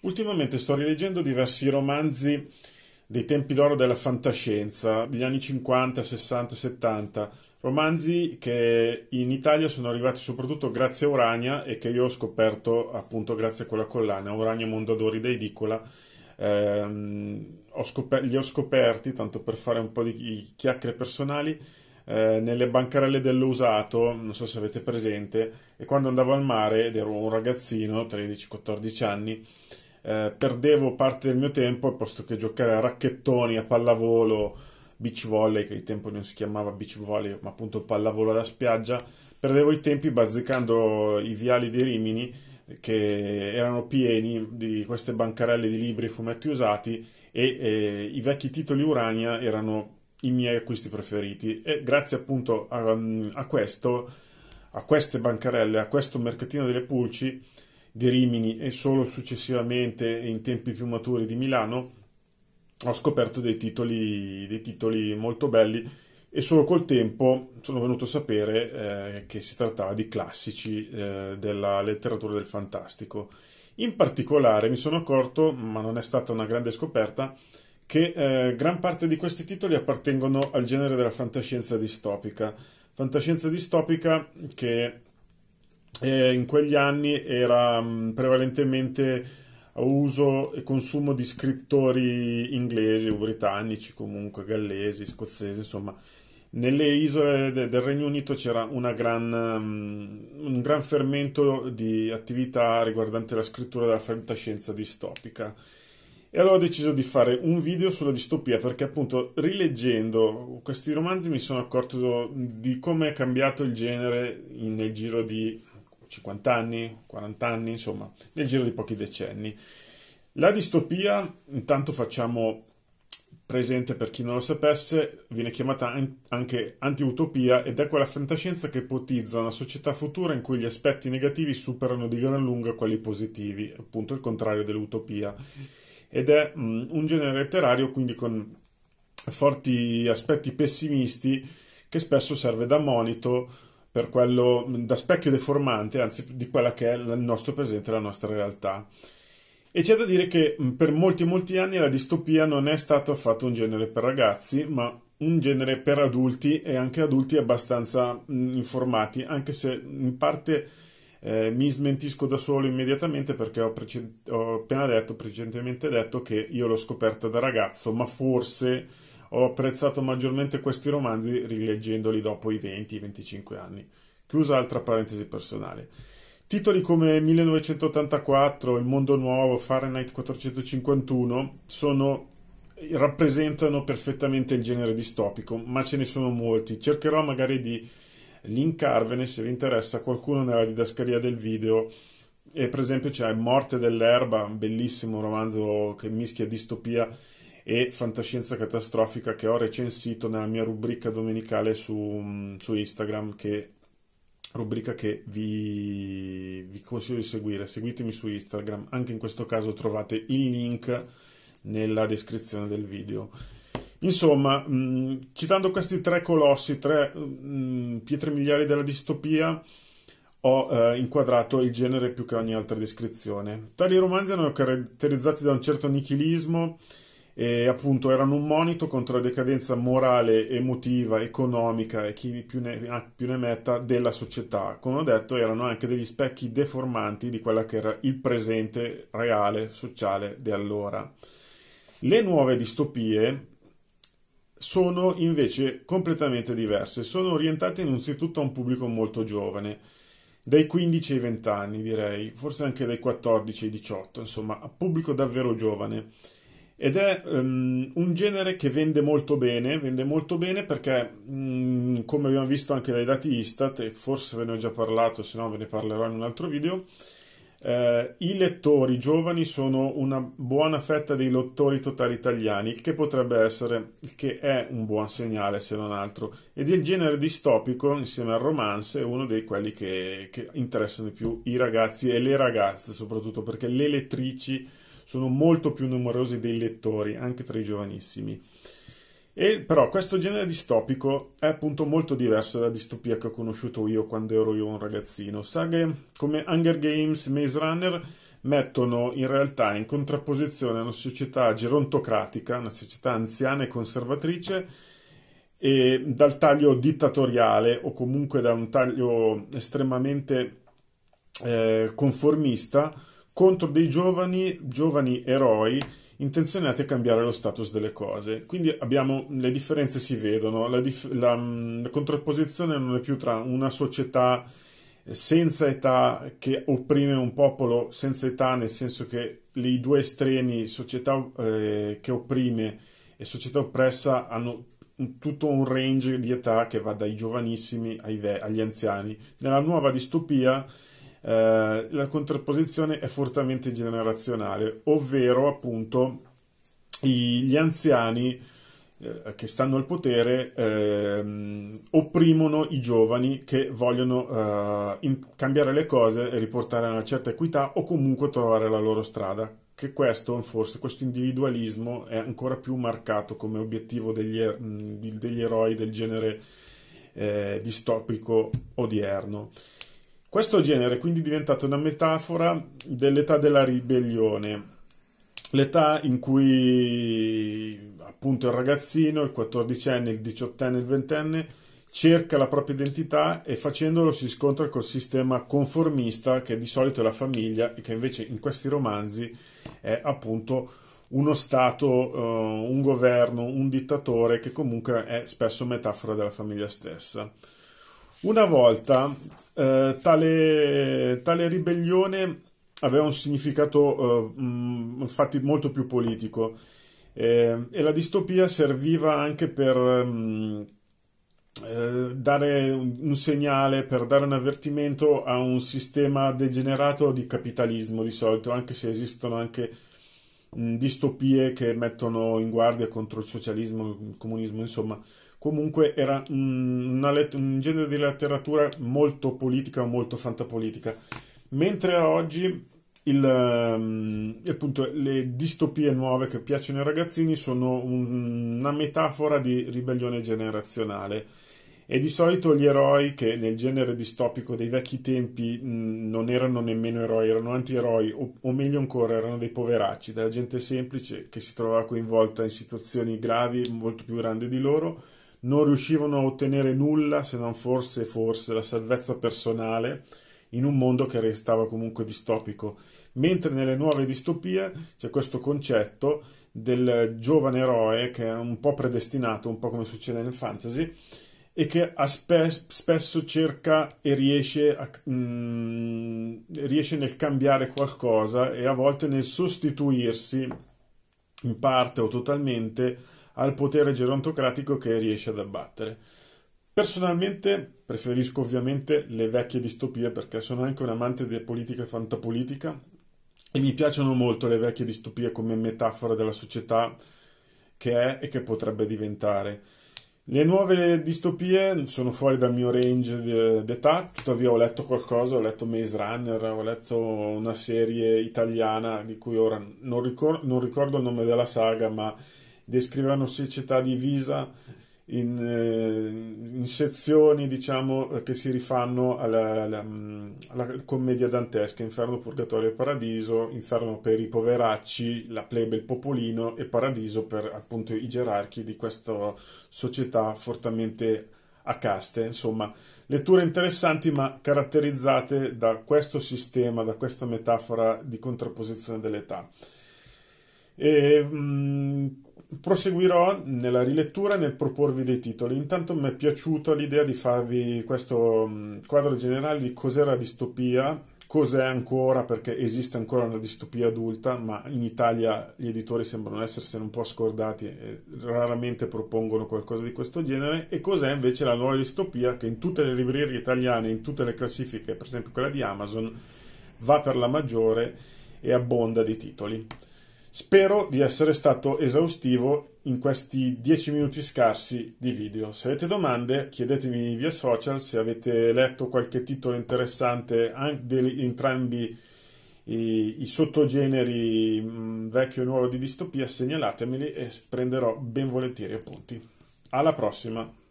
Ultimamente sto rileggendo diversi romanzi dei tempi d'oro della fantascienza, degli anni 50, 60, 70, romanzi che in Italia sono arrivati soprattutto grazie a Urania e che io ho scoperto appunto grazie a quella collana, Urania Mondadori da Edicola. Eh, ho scop- li ho scoperti, tanto per fare un po' di chiacchiere personali, eh, nelle bancarelle dell'usato, non so se avete presente, e quando andavo al mare ed ero un ragazzino, 13-14 anni, eh, perdevo parte del mio tempo posto che giocare a racchettoni, a pallavolo, beach volley, che ai tempo non si chiamava beach volley, ma appunto pallavolo da spiaggia, perdevo i tempi bazzicando i viali di Rimini che erano pieni di queste bancarelle di libri e fumetti usati e eh, i vecchi titoli Urania erano i miei acquisti preferiti e grazie appunto a, a questo a queste bancarelle, a questo mercatino delle pulci di Rimini e solo successivamente in tempi più maturi di Milano, ho scoperto dei titoli, dei titoli molto belli e solo col tempo sono venuto a sapere eh, che si trattava di classici eh, della letteratura del fantastico. In particolare mi sono accorto, ma non è stata una grande scoperta, che eh, gran parte di questi titoli appartengono al genere della fantascienza distopica. Fantascienza distopica che eh, in quegli anni era mh, mm, prevalentemente uso e consumo di scrittori inglesi o britannici, comunque gallesi, scozzesi, insomma. Nelle isole de- del Regno Unito c'era gran, um, un gran fermento di attività riguardante la scrittura della fantascienza distopica. E allora ho deciso di fare un video sulla distopia perché appunto rileggendo questi romanzi mi sono accorto di come è cambiato il genere in, nel giro di 50 anni, 40 anni, insomma, nel giro di pochi decenni. La distopia, intanto facciamo presente per chi non lo sapesse, viene chiamata anche anti-utopia ed è quella fantascienza che ipotizza una società futura in cui gli aspetti negativi superano di gran lunga quelli positivi, appunto il contrario dell'utopia. Ed è mh, un genere letterario quindi con forti aspetti pessimisti che spesso serve da monito per quello da specchio deformante, anzi di quella che è il nostro presente, la nostra realtà. E c'è da dire che mm, per molti molti anni la distopia non è stato affatto un genere per ragazzi, ma un genere per adulti e anche adulti abbastanza mm, informati, anche se in parte eh, mi smentisco da solo immediatamente perché ho, prece- ho appena detto, precedentemente detto che io l'ho scoperta da ragazzo, ma forse ho apprezzato maggiormente questi romanzi rileggendoli dopo i 20-25 anni. Chiusa altra parentesi personale. Titoli come 1984, Il mondo nuovo, Fahrenheit 451 sono, rappresentano perfettamente il genere distopico, ma ce ne sono molti. Cercherò magari di linkarvene se vi interessa qualcuno nella didascalia del video. E per esempio c'è Morte dell'erba, un bellissimo romanzo che mischia distopia e fantascienza catastrofica che ho recensito nella mia rubrica domenicale su, mm, su Instagram, che rubrica che vi, vi consiglio di seguire. Seguitemi su Instagram, anche in questo caso trovate il link nella descrizione del video. Insomma, mh, mm, citando questi tre colossi, tre mh, mm, pietre miliari della distopia, ho eh, inquadrato il genere più che ogni altra descrizione. Tali romanzi erano caratterizzati da un certo nichilismo e appunto erano un monito contro la decadenza morale, emotiva, economica e chi più ne, più ne metta della società. Come ho detto, erano anche degli specchi deformanti di quello che era il presente reale, sociale di allora. Le nuove distopie sono invece completamente diverse, sono orientate innanzitutto a un pubblico molto giovane, dai 15 ai 20 anni direi, forse anche dai 14 ai 18, insomma, a pubblico davvero giovane ed è um, un genere che vende molto bene, vende molto bene perché um, come abbiamo visto anche dai dati Istat, e forse ve ne ho già parlato, se no ve ne parlerò in un altro video, eh, i lettori giovani sono una buona fetta dei lettori totali italiani, il che potrebbe essere, che è un buon segnale se non altro, ed è il genere distopico insieme al romance uno dei quelli che, che interessano di più i ragazzi e le ragazze soprattutto perché le lettrici sono molto più numerosi dei lettori, anche tra i giovanissimi. E, però questo genere distopico è appunto molto diverso dalla distopia che ho conosciuto io quando ero io un ragazzino. Saghe come Hunger Games, Maze Runner mettono in realtà in contrapposizione una società gerontocratica, una società anziana e conservatrice, e dal taglio dittatoriale o comunque da un taglio estremamente eh, conformista contro dei giovani, giovani eroi intenzionati a cambiare lo status delle cose. Quindi abbiamo, le differenze si vedono, la, dif, la, mm, la contrapposizione non è più tra una società eh, senza età che opprime un popolo senza età, nel senso che i due estremi, società eh, che opprime e società oppressa, hanno tutto un range di età che va dai giovanissimi ve- agli anziani. Nella nuova distopia eh, la contrapposizione è fortemente generazionale, ovvero appunto gli anziani eh, che stanno al potere eh, opprimono i giovani che vogliono eh, in- cambiare le cose e riportare a una certa equità o comunque trovare la loro strada che questo, forse, questo individualismo è ancora più marcato come obiettivo degli, er-, degli eroi del genere eh, distopico odierno. Questo genere è quindi diventato una metafora dell'età della ribellione, l'età in cui appunto il ragazzino, il 14enne, il 18enne, il 20enne cerca la propria identità e facendolo si scontra col sistema conformista che di solito è la famiglia e che invece in questi romanzi è appunto uno Stato, uh, un governo, un dittatore che comunque è spesso metafora della famiglia stessa. Una volta eh, tale, tale, ribellione aveva un significato eh, mh, mm, infatti molto più politico eh, e la distopia serviva anche per mh, mm, eh, dare un, un segnale, per dare un avvertimento a un sistema degenerato di capitalismo di solito, anche se esistono anche distopie che mettono in guardia contro il socialismo, il comunismo, insomma. Comunque era let- un genere di letteratura molto politica, molto fantapolitica. Mentre oggi il, um, appunto, le distopie nuove che piacciono ai ragazzini sono un, una metafora di ribellione generazionale e di solito gli eroi che nel genere distopico dei vecchi tempi mh, mm, non erano nemmeno eroi, erano antieroi o, o meglio ancora erano dei poveracci, della gente semplice che si trovava coinvolta in situazioni gravi molto più grandi di loro, non riuscivano a ottenere nulla se non forse, forse la salvezza personale in un mondo che restava comunque distopico. Mentre nelle nuove distopie c'è questo concetto del giovane eroe che è un po' predestinato, un po' come succede nel fantasy, e che spesso cerca e riesce, a, mh, mm, riesce nel cambiare qualcosa e a volte nel sostituirsi in parte o totalmente al potere gerontocratico che riesce ad abbattere. Personalmente preferisco ovviamente le vecchie distopie perché sono anche un amante di politica e fantapolitica e mi piacciono molto le vecchie distopie come metafora della società che è e che potrebbe diventare. Le nuove distopie sono fuori dal mio range eh, d'età, tuttavia ho letto qualcosa, ho letto Maze Runner, ho letto una serie italiana di cui ora non, ricor- non ricordo il nome della saga, ma descrive società divisa in, eh, in, sezioni diciamo che si rifanno alla, alla, alla, commedia dantesca Inferno, Purgatorio e Paradiso Inferno per i poveracci la plebe, il popolino e Paradiso per appunto i gerarchi di questa società fortemente a caste insomma letture interessanti ma caratterizzate da questo sistema da questa metafora di contrapposizione dell'età e, mh, mm, proseguirò nella rilettura e nel proporvi dei titoli. Intanto mi è piaciuta l'idea di farvi questo mm, quadro generale di cos'è la distopia, cos'è ancora, perché esiste ancora una distopia adulta, ma in Italia gli editori sembrano essersene un po' scordati e raramente propongono qualcosa di questo genere, e cos'è invece la nuova distopia che in tutte le librerie italiane, in tutte le classifiche, per esempio quella di Amazon, va per la maggiore e abbonda di titoli. Spero di essere stato esaustivo in questi 10 minuti scarsi di video. Se avete domande chiedetemi via social, se avete letto qualche titolo interessante anche di entrambi i, i sottogeneri mh, mm, vecchio e nuovo di distopia, segnalatemeli e prenderò ben volentieri appunti. Alla prossima!